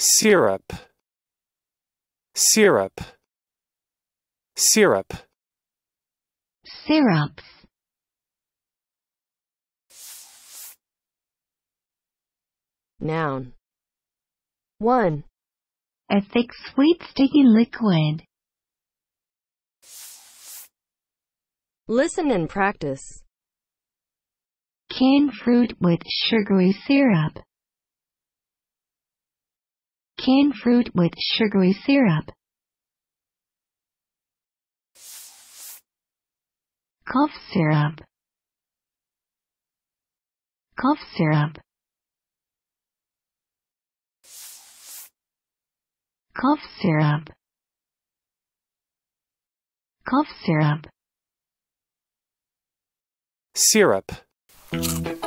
syrup syrup syrup syrups noun 1 a thick sweet sticky liquid listen and practice canned fruit with sugary syrup canned fruit with sugary syrup. Cough syrup. Cough syrup. Cough syrup. Cough syrup. Syrup.